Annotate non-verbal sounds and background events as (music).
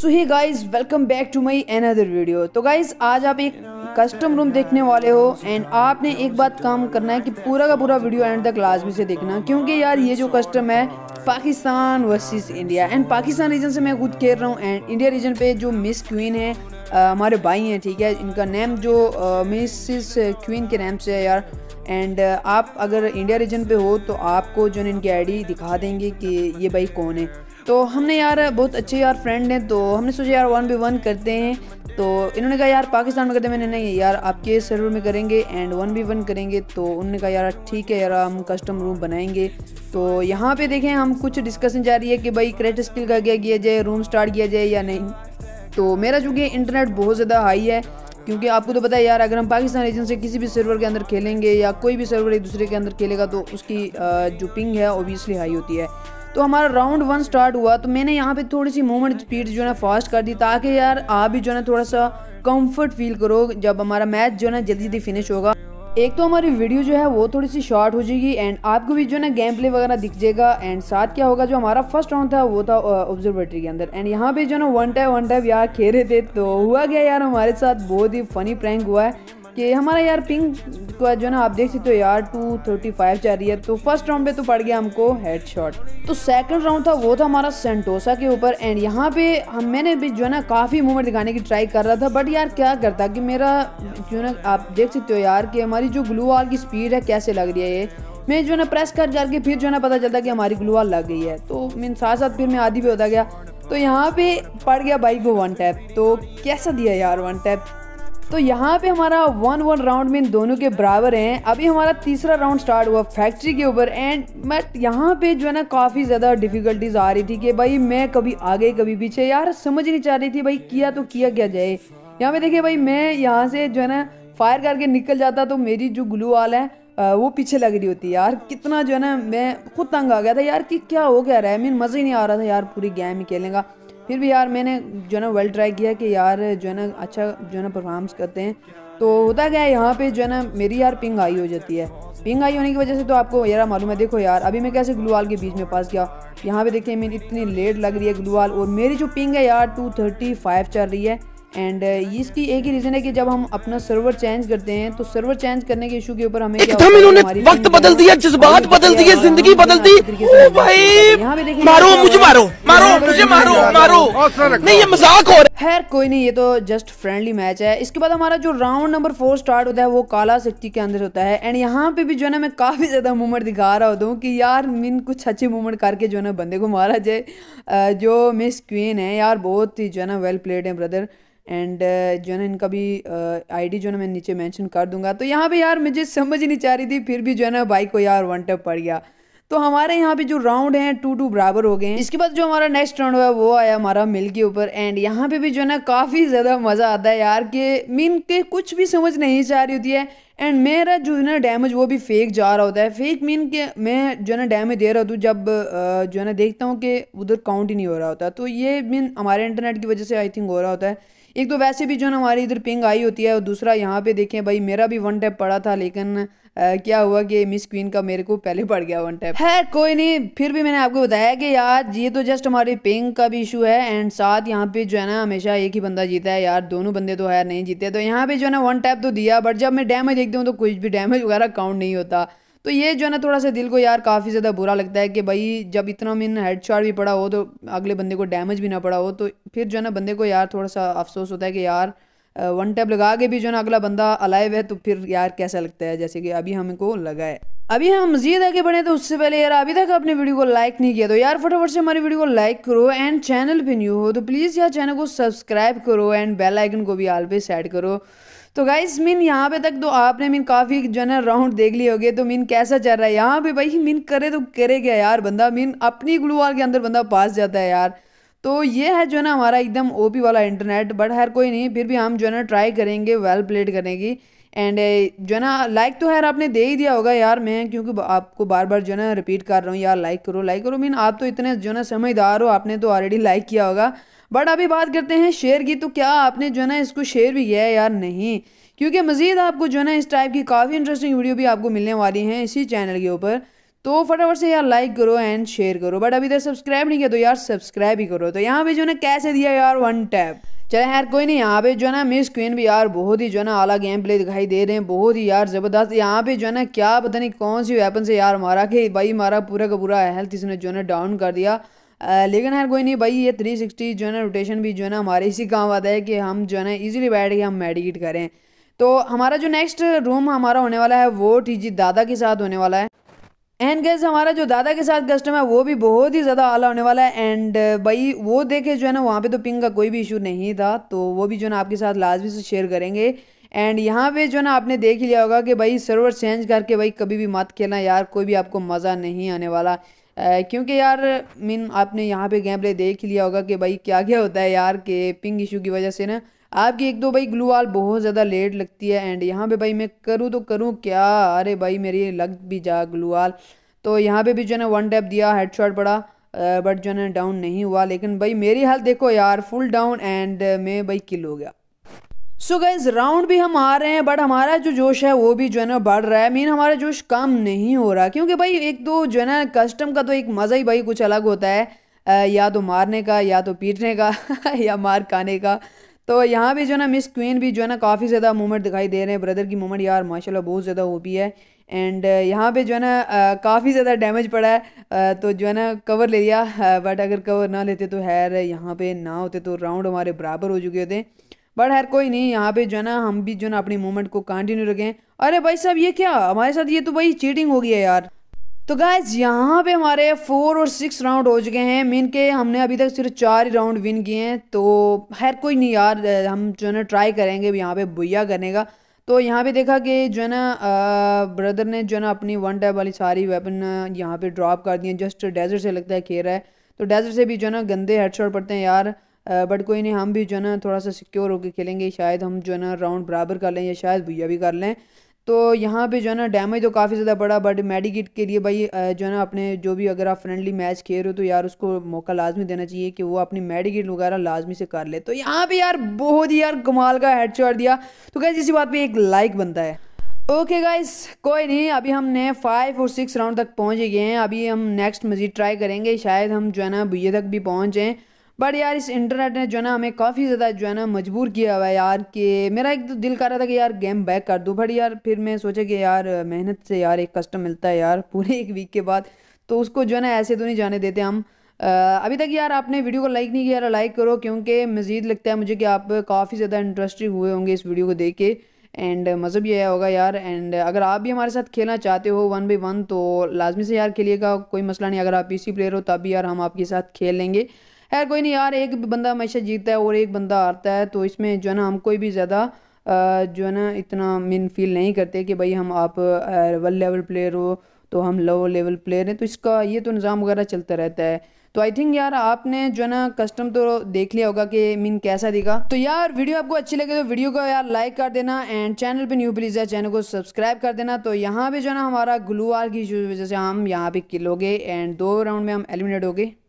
so hi guys welcome back to my another video तो guys आज आप एक कस्टम रूम देखने वाले हो एंड आपने एक बात काम करना है कि पूरा का पूरा वीडियो एंड तक लाजमी से देखना क्योंकि यार ये जो कस्टम है Pakistan versus India and Pakistan region से मैं खुद कह रहा हूँ एंड इंडिया रीजन पे जो मिस क्वीन है हमारे भाई हैं ठीक है इनका नेम जो मिसिस क्वीन के नेम से है यार एंड आप अगर इंडिया रीजन पे हो तो आपको जो है इनकी आईडी दिखा देंगे कि ये भाई कौन है तो हमने यार बहुत अच्छे यार फ्रेंड हैं तो हमने सोचा यार वन बाई वन करते हैं तो इन्होंने कहा यार पाकिस्तान में करते मैंने नहीं यार आपके सर्वर में करेंगे एंड वन बी वन करेंगे तो उन्होंने कहा यार ठीक है यार हम कस्टम रूम बनाएंगे तो यहाँ पे देखें हम कुछ डिस्कशन जा रही है कि भाई क्रेट स्किल का क्या किया जाए रूम स्टार्ट किया जाए या नहीं तो मेरा चूँकि इंटरनेट बहुत ज़्यादा हाई है क्योंकि आपको तो पता है यार अगर हम पाकिस्तान रीजन से किसी भी सर्वर के अंदर खेलेंगे या कोई भी सर्वर एक दूसरे के अंदर खेलेगा तो उसकी जो पिंग है ओबियसली हाई होती है तो हमारा राउंड वन स्टार्ट हुआ तो मैंने यहाँ पे थोड़ी सी मूवमेंट स्पीड जो है फास्ट कर दी ताकि यार आप भी जो है थोड़ा सा कंफर्ट फील करो जब हमारा मैच जो है ना जल्दी जल्दी फिनिश होगा एक तो हमारी वीडियो जो है वो थोड़ी सी शॉर्ट हो जाएगी एंड आपको भी जो है ना गेम प्ले वगैरह दिख जाएगा एंड साथ क्या होगा जो हमारा फर्स्ट राउंड था वो था ऑब्जर्वेटरी के अंदर एंड यहाँ पे जो है ना वन टाइप वन टाइप यहाँ खेल रहे थे तो हुआ क्या यार हमारे साथ बहुत ही फनी प्रैंक हुआ है कि हमारा यार पिंक का जो ना आप देख सकते हो यार टू थर्टी फाइव जा रही है तो फर्स्ट राउंड पे तो पड़ गया हमको हेड शॉट तो सेकंड राउंड था वो था हमारा सेंटोसा के ऊपर एंड यहाँ पे हम मैंने भी जो है ना काफ़ी मूवमेंट दिखाने की ट्राई कर रहा था बट यार क्या करता कि मेरा जो ना आप देख सकते हो यार कि हमारी जो ग्लू वाल की स्पीड है कैसे लग रही है ये मैं जो है ना प्रेस कर करके फिर जो है ना पता चलता कि हमारी ग्लू वाल लग गई है तो मीन साथ साथ फिर मैं आधी भी होता गया तो यहाँ पे पड़ गया बाइक को वन टैप तो कैसा दिया यार वन टैप तो यहाँ पे हमारा वन वन राउंड में इन दोनों के बराबर हैं अभी हमारा तीसरा राउंड स्टार्ट हुआ फैक्ट्री के ऊपर एंड मैट यहाँ पे जो है ना काफ़ी ज़्यादा डिफिकल्टीज आ रही थी कि भाई मैं कभी आगे कभी पीछे यार समझ नहीं चाह रही थी भाई किया तो किया क्या जाए यहाँ पे देखिए भाई मैं यहाँ से जो है ना फायर करके निकल जाता तो मेरी जो ग्लू वाल है वो पीछे लग रही होती यार कितना जो है ना मैं खुद तंग आ गया था यार कि क्या हो गया रहा है मीन मज़ा ही नहीं आ रहा था यार पूरी गेम ही खेलने का फिर भी यार मैंने जो है ना वेल ट्राई किया कि यार जो है ना अच्छा जो है ना परफॉर्मेंस करते हैं तो होता क्या है यहाँ पे जो है ना मेरी यार पिंग आई हो जाती है पिंग आई होने की वजह से तो आपको यार मालूम है देखो यार अभी मैं कैसे ग्लूवाल के बीच में पास गया यहाँ पे देखिए मेरी इतनी लेट लग रही है ग्लूवाल और मेरी जो पिंग है यार टू थर्टी फाइव चल रही है एंड uh, इसकी एक ही रीज़न है कि जब हम अपना सर्वर चेंज करते हैं तो सर्वर चेंज करने के इशू के ऊपर हमें एकदम इन्होंने वक्त बदल दिया जज्बात बदल दिए जिंदगी बदल दी भाई मारो मुझे मारो मारो मुझे मारो मारो नहीं ये मजाक हो खैर कोई नहीं ये तो जस्ट फ्रेंडली मैच है इसके बाद हमारा जो राउंड नंबर फोर स्टार्ट होता है वो काला सेक्टी के अंदर होता है एंड यहाँ पे भी जो है ना मैं काफ़ी ज़्यादा मूवमेंट दिखा रहा होता हूँ कि यार मिन कुछ अच्छी मूवमेंट करके जो है ना बंदे को मारा जाए जो मिस क्वीन है यार बहुत ही जो है ना वेल प्लेड है ब्रदर एंड जो है ना इनका भी आईडी जो है ना मैं नीचे मेंशन कर दूंगा तो यहाँ पे यार मुझे समझ ही नहीं चाह रही थी फिर भी जो है ना बाइक को यार वन टप पड़ गया तो हमारे यहाँ पे जो राउंड है टू टू बराबर हो गए हैं इसके बाद जो हमारा नेक्स्ट राउंड हुआ वो आया हमारा मिल के ऊपर एंड यहाँ पे भी जो है ना काफ़ी ज़्यादा मज़ा आता है यार के मीन के कुछ भी समझ नहीं जा रही होती है एंड मेरा जो है ना डैमेज वो भी फेक जा रहा होता है फेक मीन के मैं जो है ना डैमेज दे रहा हूँ जब जो है ना देखता हूँ कि उधर काउंट ही नहीं हो रहा होता तो ये मीन हमारे इंटरनेट की वजह से आई थिंक हो रहा होता है एक तो वैसे भी जो है ना हमारी इधर पिंग आई होती है और दूसरा यहाँ पे देखें भाई मेरा भी वन टैप पड़ा था लेकिन आ, क्या हुआ कि मिस क्वीन का मेरे को पहले पड़ गया वन टैप है कोई नहीं फिर भी मैंने आपको बताया कि यार ये तो जस्ट हमारे पिंग का भी इशू है एंड साथ यहाँ पे जो है ना हमेशा एक ही बंदा जीता है यार दोनों बंदे तो है नहीं जीते तो यहाँ पे जो है ना वन टैप तो दिया बट जब मैं डैमेज देखती हूँ तो कुछ भी डैमेज वगैरह काउंट नहीं होता तो ये जो है ना थोड़ा सा दिल को यार काफ़ी ज़्यादा बुरा लगता है कि भाई जब इतना मिन हेड शॉट भी पड़ा हो तो अगले बंदे को डैमेज भी ना पड़ा हो तो फिर जो है ना बंदे को यार थोड़ा सा अफसोस होता है कि यार वन टैप लगा के भी जो है ना अगला बंदा अलाइव है तो फिर यार कैसा लगता है जैसे कि अभी हमको लगा है अभी हम मजीद आगे बढ़े तो उससे पहले यार अभी तक आपने वीडियो को लाइक नहीं किया तो यार फटाफट से हमारी वीडियो को लाइक करो एंड चैनल पे न्यू हो तो प्लीज़ यार चैनल को सब्सक्राइब करो एंड बेल आइकन को भी आल पे सेट करो तो गाइज मीन यहाँ पे तक तो आपने मीन काफ़ी जो है ना राउंड देख लिए होगे तो मीन कैसा चल रहा है यहाँ पे भाई मीन करे तो करे क्या यार बंदा मीन अपनी ग्लू वाल के अंदर बंदा पास जाता है यार तो ये है जो है ना हमारा एकदम ओपी वाला इंटरनेट बट हर कोई नहीं फिर भी हम जो है ना ट्राई करेंगे वेल प्लेड करने की एंड जो है ना लाइक तो है आपने दे ही दिया होगा यार मैं क्योंकि आपको बार बार जो है ना रिपीट कर रहा हूँ यार लाइक करो लाइक करो मीन आप तो इतने जो है ना समझदार हो आपने तो ऑलरेडी लाइक किया होगा बट अभी बात करते हैं शेयर की तो क्या आपने जो है ना इसको शेयर भी किया है यार नहीं क्योंकि मज़ीद आपको जो है ना इस टाइप की काफ़ी इंटरेस्टिंग वीडियो भी आपको मिलने वाली हैं इसी चैनल के ऊपर तो फटाफट से यार लाइक करो एंड शेयर करो बट अभी तक सब्सक्राइब नहीं किया तो यार सब्सक्राइब ही करो तो यहाँ पे जो है ना कैसे दिया यार वन टैप चले यार कोई नहीं यहाँ पे जो है ना मिस क्वीन भी यार बहुत ही जो है ना आला गेम प्ले दिखाई दे रहे हैं बहुत ही यार ज़बरदस्त यहाँ पे जो है ना क्या पता नहीं कौन सी वेपन से यार मारा कि भाई मारा पूरा का पूरा हेल्थ इसने जो है ना डाउन कर दिया लेकिन यार कोई नहीं भाई ये थ्री सिक्सटी जो है ना रोटेशन भी जो है ना हमारे इसी काम आता है कि हम जो है ना इजीली बैठ के हम मेडिकेट करें तो हमारा जो नेक्स्ट रूम हमारा होने वाला है वो टीजी दादा के साथ होने वाला है एंड गैस हमारा जो दादा के साथ कस्टम है वो भी बहुत ही ज़्यादा आला होने वाला है एंड भाई वो देखे जो है ना वहाँ पे तो पिंग का कोई भी इशू नहीं था तो वो भी जो है ना आपके साथ लाजमी से शेयर करेंगे एंड यहाँ पे जो है ना आपने देख लिया होगा कि भाई सर्वर चेंज करके भाई कभी भी मत खेलना यार कोई भी आपको मज़ा नहीं आने वाला क्योंकि यार मीन आपने यहाँ पे गेम प्ले देख लिया होगा कि भाई क्या क्या होता है यार के पिंग इशू की वजह से ना आपकी एक दो भाई ग्लू वाल बहुत ज़्यादा लेट लगती है एंड यहाँ पे भाई मैं करूँ तो करूँ क्या अरे भाई मेरी लग भी जा ग्लू वाल तो यहाँ पे भी जो है ना वन टैप दिया हेडशॉट पड़ा बट जो है ना डाउन नहीं हुआ लेकिन भाई मेरी हाल देखो यार फुल डाउन एंड मैं भाई किल हो गया सो so गैस राउंड भी हम आ रहे हैं बट हमारा जो जोश है वो भी जो है ना बढ़ रहा है मीन हमारा जोश कम नहीं हो रहा क्योंकि भाई एक तो जो है ना कस्टम का तो एक मज़ा ही भाई कुछ अलग होता है या तो मारने का या तो पीटने का (laughs) या मार खाने का तो यहाँ भी जो है ना मिस क्वीन भी जो है ना काफ़ी ज़्यादा मूवमेंट दिखाई दे रहे हैं ब्रदर की मूवमेंट यार माशाल्लाह बहुत ज़्यादा वो भी है एंड यहाँ पे जो है ना काफ़ी ज़्यादा डैमेज पड़ा है तो जो है ना कवर ले लिया बट अगर कवर ना लेते तो हैर यहाँ पे ना होते तो राउंड हमारे बराबर हो चुके होते हैं बट हर कोई नहीं यहाँ पे जो है ना हम भी जो ना अपनी मूवमेंट को कंटिन्यू रखें अरे भाई साहब ये क्या हमारे साथ ये तो भाई चीटिंग हो गई है यार तो गाइज यहाँ पे हमारे फोर और सिक्स राउंड हो चुके हैं मीन के हमने अभी तक सिर्फ चार ही राउंड विन किए हैं तो हर कोई नहीं यार हम जो है ना ट्राई करेंगे यहाँ पे भुया करने का तो यहाँ पे देखा कि जो है ना ब्रदर ने जो है ना अपनी वन टैप वाली सारी वेपन यहाँ पे ड्रॉप कर दी है जस्ट डेजर्ट से लगता है खेल रहा है तो डेजर्ट से भी जो है ना गंदे हेडशॉट पड़ते हैं यार बट कोई नहीं हम भी जो है ना थोड़ा सा सिक्योर होकर खेलेंगे शायद हम जो है ना राउंड बराबर कर लें या शायद भैया भी कर लें तो यहाँ पे जो है ना डैमेज तो काफ़ी ज़्यादा बड़ा बट मेडिकेट के लिए भाई जो है ना अपने जो भी अगर आप फ्रेंडली मैच खेल रहे हो तो यार उसको मौका लाजमी देना चाहिए कि वो अपनी मेडिकेट वगैरह लाजमी से कर ले तो यहाँ पे यार बहुत ही यार कमाल का हेडशॉट दिया तो कैसे इसी बात पे एक लाइक बनता है ओके गाइस कोई नहीं अभी हमने फाइव और सिक्स राउंड तक पहुंच गए हैं अभी हम नेक्स्ट मज़ीद ट्राई करेंगे शायद हम जो है ना भैया तक भी पहुँचें बट यार इस इंटरनेट ने जो है ना हमें काफ़ी ज़्यादा जो है ना मजबूर किया हुआ है यार कि मेरा एक तो दिल कर रहा था कि यार गेम बैक कर दूँ बट यार फिर मैं सोचा कि यार मेहनत से यार एक कस्टम मिलता है यार (laughs) पूरे एक वीक के बाद तो उसको जो है ना ऐसे तो नहीं जाने देते हम आ, अभी तक यार आपने वीडियो को लाइक नहीं किया यार लाइक करो क्योंकि मज़ीद लगता है मुझे कि आप काफ़ी ज़्यादा इंटरेस्टिंग हुए होंगे इस वीडियो को देख के एंड मज़ा भी आया होगा यार एंड अगर आप भी हमारे साथ खेलना चाहते हो वन बाई वन तो लाजमी से यार खेलिएगा कोई मसला नहीं अगर आप पीसी प्लेयर हो तब भी यार हम आपके साथ खेल लेंगे खैर कोई नहीं यार एक बंदा हमेशा जीतता है और एक बंदा हारता है तो इसमें जो है ना हम कोई भी ज़्यादा जो है ना इतना मीन फील नहीं करते कि भाई हम आप वन लेवल प्लेयर हो तो हम लो लेवल प्लेयर हैं तो इसका ये तो निज़ाम वगैरह चलता रहता है तो आई थिंक यार आपने जो है ना कस्टम तो देख लिया होगा कि मीन कैसा दिखा तो यार वीडियो आपको अच्छी लगे तो वीडियो को यार लाइक कर देना एंड चैनल पे न्यू प्लीज़ है चैनल को सब्सक्राइब कर देना तो यहाँ पे जो है ना हमारा ग्लू आर की वजह से हम यहाँ पे किल हो गए एंड दो राउंड में हम एलिमिनेट हो गए